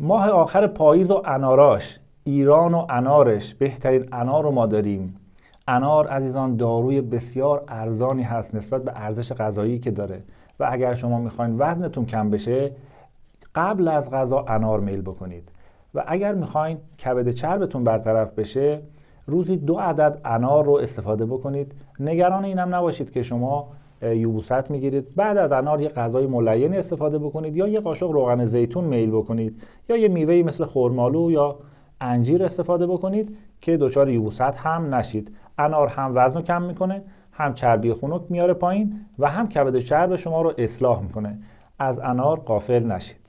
ماه آخر پاییز و اناراش ایران و انارش بهترین انار رو ما داریم انار عزیزان داروی بسیار ارزانی هست نسبت به ارزش غذایی که داره و اگر شما میخواین وزنتون کم بشه قبل از غذا انار میل بکنید و اگر میخواین کبد چربتون برطرف بشه روزی دو عدد انار رو استفاده بکنید نگران اینم نباشید که شما یوبوست میگیرید بعد از انار یه غذای ملینی استفاده بکنید یا یه قاشق روغن زیتون میل بکنید یا یه میوه مثل خورمالو یا انجیر استفاده بکنید که دچار یوبوست هم نشید انار هم وزن رو کم میکنه هم چربی خنک میاره پایین و هم کبد چرب شما رو اصلاح میکنه از انار قافل نشید